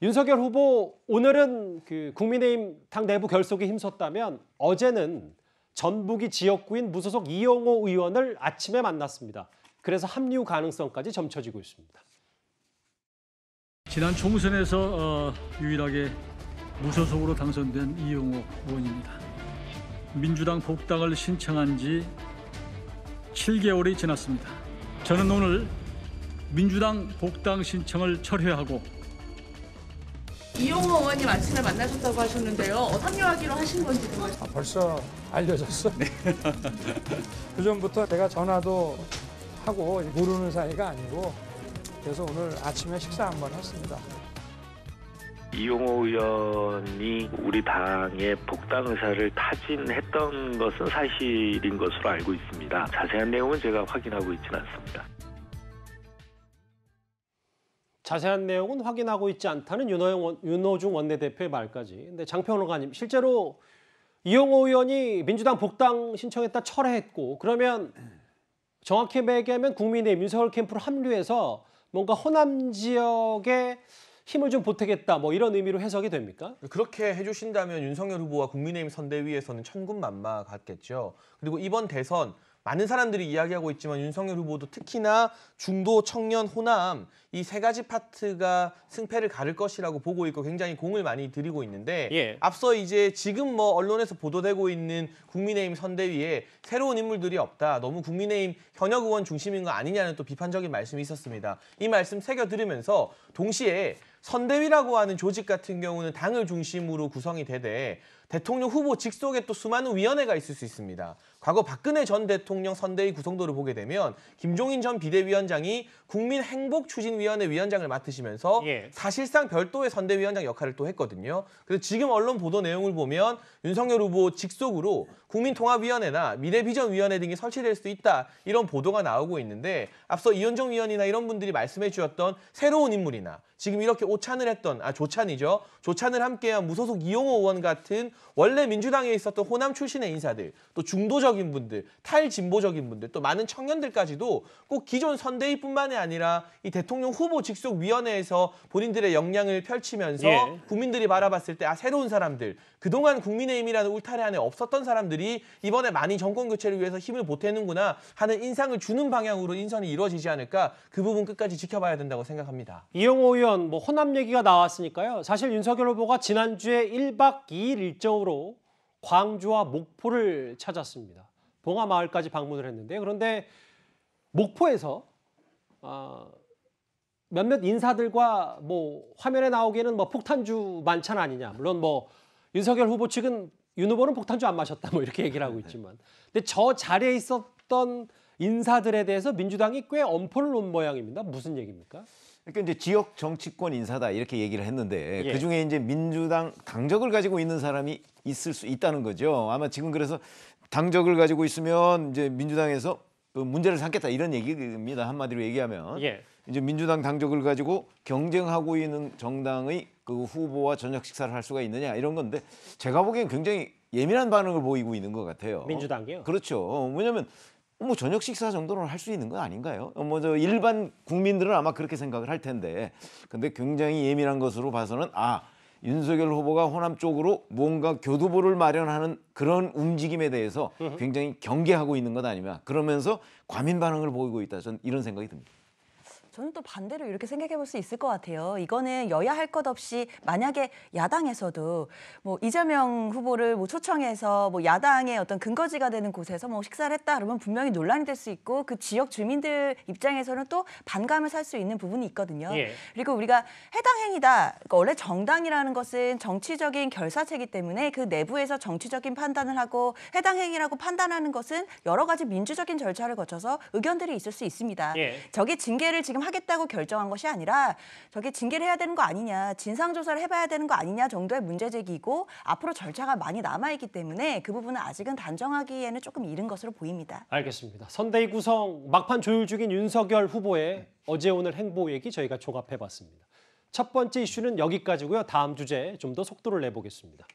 윤석열 후보 오늘은 그 국민의힘 당 내부 결속에 힘썼다면 어제는 전북이 지역구인 무소속 이영호 의원을 아침에 만났습니다. 그래서 합류 가능성까지 점쳐지고 있습니다. 지난 총선에서 어, 유일하게 무소속으로 당선된 이영호 의원입니다. 민주당 복당을 신청한 지 7개월이 지났습니다. 저는 오늘 민주당 복당 신청을 철회하고 이용호 의원님 아침에 만나셨다고 하셨는데요. 합류하기로 하신 건지 아, 벌써 알려졌어. 네. 그전부터 제가 전화도 하고 모르는 사이가 아니고 그래서 오늘 아침에 식사 한 번 했습니다. 이용호 의원이 우리 당의 복당 의사를 타진했던 것은 사실인 것으로 알고 있습니다. 자세한 내용은 제가 확인하고 있지는 않습니다. 자세한 내용은 확인하고 있지 않다는 윤호영, 윤호중 원내대표의 말까지. 근데 장평론가님 실제로 이용호 의원이 민주당 복당 신청했다 철회했고 그러면 정확히 얘기하면 국민의 민석열 캠프로 합류해서 뭔가 호남 지역에 힘을 좀 보태겠다 뭐 이런 의미로 해석이 됩니까? 그렇게 해주신다면 윤석열 후보와 국민의힘 선대위에서는 천군만마 같겠죠. 그리고 이번 대선 많은 사람들이 이야기하고 있지만 윤석열 후보도 특히나 중도, 청년, 호남 이 세 가지 파트가 승패를 가를 것이라고 보고 있고 굉장히 공을 많이 들이고 있는데 예. 앞서 이제 지금 뭐 언론에서 보도되고 있는 국민의힘 선대위에 새로운 인물들이 없다. 너무 국민의힘 현역 의원 중심인 거 아니냐는 또 비판적인 말씀이 있었습니다. 이 말씀 새겨 들으면서 동시에 선대위라고 하는 조직 같은 경우는 당을 중심으로 구성이 되되 대통령 후보 직속에 또 수많은 위원회가 있을 수 있습니다. 과거 박근혜 전 대통령 선대위 구성도를 보게 되면 김종인 전 비대위원장이 국민행복추진위원회 위원장을 맡으시면서 예. 사실상 별도의 선대위원장 역할을 또 했거든요. 그래서 지금 언론 보도 내용을 보면 윤석열 후보 직속으로 국민통합위원회나 미래비전위원회 등이 설치될 수 있다 이런 보도가 나오고 있는데 앞서 이현정 위원이나 이런 분들이 말씀해 주었던 새로운 인물이나 지금 이렇게 오찬을 했던 아 조찬이죠. 조찬을 함께한 무소속 이용호 의원 같은 원래 민주당에 있었던 호남 출신의 인사들, 또 중도적인 분들, 탈진보적인 분들, 또 많은 청년들까지도 꼭 기존 선대위뿐만이 아니라 이 대통령 후보 직속 위원회에서 본인들의 역량을 펼치면서 예. 국민들이 바라봤을 때 아 새로운 사람들, 그동안 국민의힘이라는 울타리 안에 없었던 사람들이 이번에 많이 정권 교체를 위해서 힘을 보태는구나 하는 인상을 주는 방향으로 인선이 이루어지지 않을까 그 부분 끝까지 지켜봐야 된다고 생각합니다. 이용호 의원 뭐 호남 호남 얘기가 나왔으니까요. 사실 윤석열 후보가 지난주에 1박 2일 일정으로 광주와 목포를 찾았습니다. 봉화마을까지 방문을 했는데 그런데 목포에서 아, 몇몇 인사들과 뭐 화면에 나오기에는 뭐 폭탄주 만찬 아니냐. 물론 뭐 윤석열 후보 측은 윤 후보는 폭탄주 안 마셨다 뭐 이렇게 얘기를 하고 있지만 근데 저 자리에 있었던 인사들에 대해서 민주당이 꽤 엄포를 놓은 모양입니다. 무슨 얘기입니까? 그러니까 이제 지역 정치권 인사다 이렇게 얘기를 했는데 예. 그 중에 이제 민주당 당적을 가지고 있는 사람이 있을 수 있다는 거죠. 아마 지금 그래서 당적을 가지고 있으면 이제 민주당에서 그 문제를 삼겠다 이런 얘기입니다. 한마디로 얘기하면 예. 이제 민주당 당적을 가지고 경쟁하고 있는 정당의 그 후보와 저녁 식사를 할 수가 있느냐 이런 건데 제가 보기엔 굉장히 예민한 반응을 보이고 있는 것 같아요. 민주당이요? 그렇죠. 왜냐하면 뭐 저녁 식사 정도는 할 수 있는 건 아닌가요? 뭐 저 일반 국민들은 아마 그렇게 생각을 할 텐데 근데 굉장히 예민한 것으로 봐서는 아 윤석열 후보가 호남 쪽으로 뭔가 교두보를 마련하는 그런 움직임에 대해서 굉장히 경계하고 있는 것 아니냐 그러면서 과민 반응을 보이고 있다 전 이런 생각이 듭니다. 저는 또 반대로 이렇게 생각해 볼 수 있을 것 같아요. 이거는 여야 할 것 없이 만약에 야당에서도 뭐 이재명 후보를 뭐 초청해서 뭐 야당의 어떤 근거지가 되는 곳에서 뭐 식사를 했다 그러면 분명히 논란이 될 수 있고 그 지역 주민들 입장에서는 또 반감을 살 수 있는 부분이 있거든요. 예. 그리고 우리가 해당 행위다. 그러니까 원래 정당이라는 것은 정치적인 결사체이기 때문에 그 내부에서 정치적인 판단을 하고 해당 행위라고 판단하는 것은 여러 가지 민주적인 절차를 거쳐서 의견들이 있을 수 있습니다. 예. 저게 징계를 지금 하겠다고 결정한 것이 아니라 저게 징계를 해야 되는 거 아니냐, 진상조사를 해봐야 되는 거 아니냐 정도의 문제제기이고 앞으로 절차가 많이 남아있기 때문에 그 부분은 아직은 단정하기에는 조금 이른 것으로 보입니다. 알겠습니다. 선대위 구성 막판 조율 중인 윤석열 후보의 어제 오늘 행보 얘기 저희가 종합해봤습니다. 첫 번째 이슈는 여기까지고요. 다음 주제좀 더 속도를 내보겠습니다.